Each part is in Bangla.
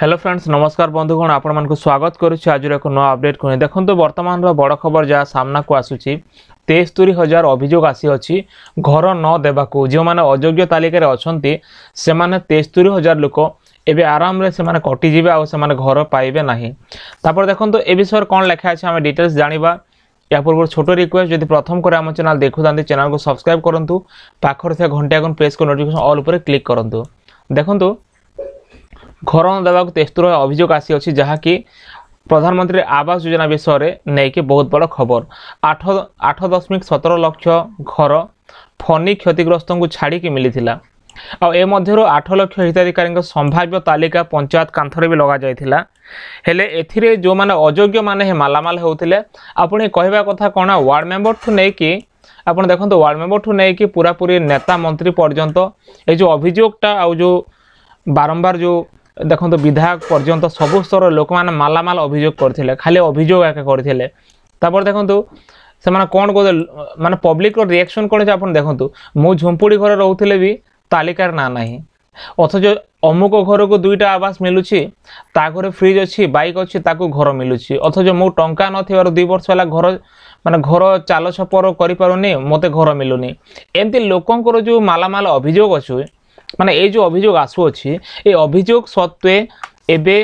হ্যালো ফ্রেন্ডস নমস্কার বন্ধুগণ আপনার স্বাগত করছি আজ এক নয় অপডেট কু দেখুন বর্তমানর বড় খবর যা সামনাকু আসুচি তেস্তরি হাজার অভিযোগ আসিଅଛି ঘর নদেবাকু যে অযোগ্য তালিকার অনেক সে তেস্তরি হাজার লোক এবে আরামে সে কটিযে আসে ঘর পাইবে না তারপর দেখুন এ বিষয়ে কম লেখা আছে আমি ডিটেলস জাঁয়া या पूर्व छोट रिक्वेस्ट जब प्रथम कर आम चैनल देखुता चैनल को सब्सक्राइब करूँ पाखर थे घंटे आइकन प्रेस कर नोटिफिकेशन अल्प क्लिक करूँ देखो ଘର ନ ଦେବାକୁ ତେସ୍ତୁର ଅଭିଯୋଗ ଆସିଅଛି ଯାହାକି ପ୍ରଧାନମନ୍ତ୍ରୀ ଆବାସ ଯୋଜନା ବିଷୟରେ ନେଇକି ବହୁତ ବଡ଼ ଖବର ଆଠ ଆଠ ଦଶମିକ ସତର ଲକ୍ଷ ଘର ଫନି କ୍ଷତିଗ୍ରସ୍ତଙ୍କୁ ଛାଡ଼ିକି ମିଳିଥିଲା ଆଉ ଏ ମଧ୍ୟରୁ ଆଠ ଲକ୍ଷ ହିତାଧିକାରୀଙ୍କ ସମ୍ଭାବ୍ୟ ତାଲିକା ପଞ୍ଚାୟତ କାନ୍ଥରେ ବି ଲଗାଯାଇଥିଲା ହେଲେ ଏଥିରେ ଯେଉଁମାନେ ଅଯୋଗ୍ୟମାନେ ମାଲାମାଲ ହେଉଥିଲେ ଆପଣ କହିବା କଥା କ'ଣ ୱାର୍ଡ଼ ମେମ୍ବରଠୁ ନେଇକି ଆପଣ ଦେଖନ୍ତୁ ୱାର୍ଡ଼ ମେମ୍ବରଠୁ ନେଇକି ପୁରାପୁରି ନେତା ମନ୍ତ୍ରୀ ପର୍ଯ୍ୟନ୍ତ ଏ ଯେଉଁ ଅଭିଯୋଗଟା ଆଉ ଯେଉଁ ବାରମ୍ବାର ଯେଉଁ ଦେଖନ୍ତୁ ବିଧାୟକ ପର୍ଯ୍ୟନ୍ତ ସବୁ ସ୍ତରର ଲୋକମାନେ ମାଲାମାଲ ଅଭିଯୋଗ କରିଥିଲେ ଖାଲି ଅଭିଯୋଗ ଏକା କରିଥିଲେ ତାପରେ ଦେଖନ୍ତୁ ସେମାନେ କ'ଣ କହୁଥିଲେ ମାନେ ପବ୍ଲିକର ରିଆକ୍ସନ୍ କ'ଣ ଅଛି ଆପଣ ଦେଖନ୍ତୁ ମୁଁ ଝୁମ୍ପୁଡ଼ି ଘରେ ରହୁଥିଲେ ବି ତାଲିକାର ନାଁ ନାହିଁ ଅଥଚ ଅମୁକ ଘରକୁ ଦୁଇଟା ଆବାସ ମିଳୁଛି ତା ଘରେ ଫ୍ରିଜ୍ ଅଛି ବାଇକ୍ ଅଛି ତାକୁ ଘର ମିଳୁଛି ଅଥଚ ମୁଁ ଟଙ୍କା ନଥିବାରୁ ଦୁଇ ବର୍ଷ ହେଲା ଘର ମାନେ ଘର ଚାଲ ଛପର କରିପାରୁନି ମୋତେ ଘର ମିଳୁନି ଏମିତି ଲୋକଙ୍କର ଯେଉଁ ମାଲାମାଲ ଅଭିଯୋଗ ଅଛି ମାନେ ଏଇ ଯେଉଁ ଅଭିଯୋଗ ଆସୁଅଛି ଏ ଅଭିଯୋଗ ସତ୍ତ୍ୱେ ଏବେ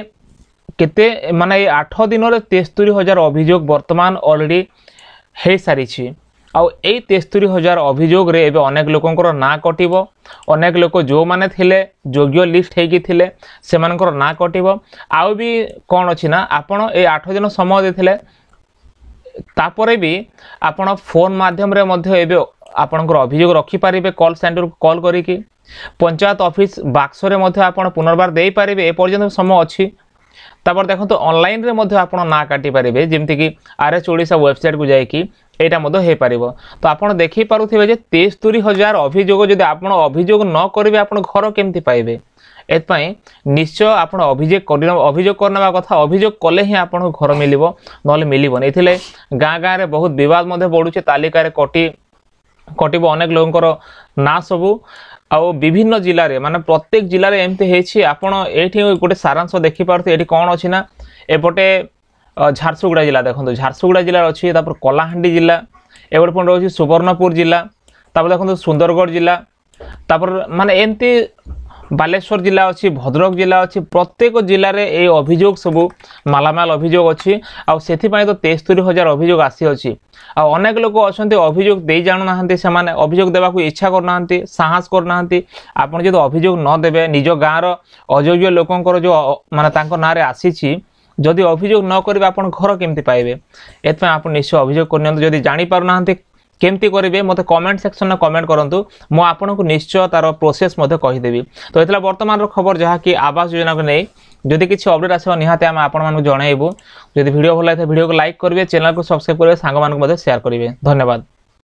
କେତେ ମାନେ ଏଇ ଆଠ ଦିନରେ ତେସ୍ତରୀ ହଜାର ଅଭିଯୋଗ ବର୍ତ୍ତମାନ ଅଲରେଡ଼ି ହୋଇସାରିଛି ଆଉ ଏଇ ତେସ୍ତରୀ ହଜାର ଅଭିଯୋଗରେ ଏବେ ଅନେକ ଲୋକଙ୍କର ନାଁ କଟିବ ଅନେକ ଲୋକ ଯେଉଁମାନେ ଥିଲେ ଯୋଗ୍ୟ ଲିଷ୍ଟ ହେଇକି ଥିଲେ ସେମାନଙ୍କର ନାଁ କଟିବ ଆଉ ବି କ'ଣ ଅଛି ନା ଆପଣ ଏଇ ଆଠ ଦିନ ସମୟ ଦେଇଥିଲେ ତାପରେ ବି ଆପଣ ଫୋନ୍ ମାଧ୍ୟମରେ ମଧ୍ୟ ଏବେ ଆପଣଙ୍କର ଅଭିଯୋଗ ରଖିପାରିବେ କଲ୍ ସେଣ୍ଟରକୁ କଲ୍ କରିକି ପଞ୍ଚାୟତ ଅଫିସ୍ ବାକ୍ସରେ ମଧ୍ୟ ଆପଣ ପୁନର୍ବାର ଦେଇପାରିବେ ଏପର୍ଯ୍ୟନ୍ତ ସମୟ ଅଛି ତାପରେ ଦେଖନ୍ତୁ ଅନଲାଇନ୍ରେ ମଧ୍ୟ ଆପଣ ନାଁ କାଟିପାରିବେ ଯେମିତିକି ଆର୍ ଏଚ୍ ଓଡ଼ିଶା ୱେବସାଇଟ୍କୁ ଯାଇକି ଏଇଟା ମଧ୍ୟ ହେଇପାରିବ ତ ଆପଣ ଦେଖିପାରୁଥିବେ ଯେ ତେସ୍ତରୀ ହଜାର ଅଭିଯୋଗ ଯଦି ଆପଣ ଅଭିଯୋଗ ନ କରିବେ ଆପଣ ଘର କେମିତି ପାଇବେ ଏଥିପାଇଁ ନିଶ୍ଚୟ ଆପଣ ଅଭିଯୋଗ କରି ଅଭିଯୋଗ କରିନେବା କଥା ଅଭିଯୋଗ କଲେ ହିଁ ଆପଣଙ୍କୁ ଘର ମିଳିବ ନହେଲେ ମିଳିବନି ଏଥିଲାଗି ଗାଁ ଗାଁରେ ବହୁତ ବିବାଦ ମଧ୍ୟ ବଢ଼ୁଛି ତାଲିକାରେ କଟି কটিব অনেক লোকর না সবু আভিন্ন জেলার মানে প্রত্যেক জেলার এমতি হয়েছি আপনার এইটি গোটে সারাংশ দেখি দেখিপারু এটি কম অনা এপটে ঝারসুগুড়া জেলা দেখুন ঝারসুগুড়া জেলার অপর তারপর জেলা এপটে পুরো রয়েছে সুবর্ণপুর জেলা তারপর দেখুন সুন্দরগড় জেলা তারপর মানে এমতি ବାଲେଶ୍ୱର ଜିଲ୍ଲା ଅଛି ଭଦ୍ରକ ଜିଲ୍ଲା ଅଛି ପ୍ରତ୍ୟେକ ଜିଲ୍ଲାରେ ଏ ଅଭିଯୋଗ ସବୁ ମାଲାମାଲ ଅଭିଯୋଗ ଅଛି ଆଉ ସେଥିପାଇଁ ତ ତେସ୍ତରୀ ହଜାର ଅଭିଯୋଗ ଆସିଅଛି ଆଉ ଅନେକ ଲୋକ ଅଛନ୍ତି ଅଭିଯୋଗ ଦେଇ ଜାଣୁନାହାନ୍ତି ସେମାନେ ଅଭିଯୋଗ ଦେବାକୁ ଇଚ୍ଛା କରୁନାହାନ୍ତି ସାହସ କରୁନାହାନ୍ତି ଆପଣ ଯଦି ଅଭିଯୋଗ ନ ଦେବେ ନିଜ ଗାଁର ଅଯୋଗ୍ୟ ଲୋକଙ୍କର ଯେଉଁ ମାନେ ତାଙ୍କ ନାଁରେ ଆସିଛି ଯଦି ଅଭିଯୋଗ ନ କରିବେ ଆପଣ ଘର କେମିତି ପାଇବେ ଏଥିପାଇଁ ଆପଣ ନିଶ୍ଚୟ ଅଭିଯୋଗ କରିନିଅନ୍ତୁ ଯଦି ଜାଣିପାରୁନାହାନ୍ତି কেমতি করবে মতো কমেন্ট সেকশনে কমেন্ট করতু মু আপনার নিশ্চয় তার প্রোসেস কহিদেবি তো এটা বর্তমানের খবর যা কি আবাস যোজনাকে নিয়ে যদি কিছু অপডেট আসবে নিহতি আমি আপনার জনাইবু যদি ভিডিও ভাল লাগে ভিডিওকে লাইক করবে চ্যানেলকে সবসক্রাইব করবে সাংবাদিক সেয়ার করবে ধন্যবাদ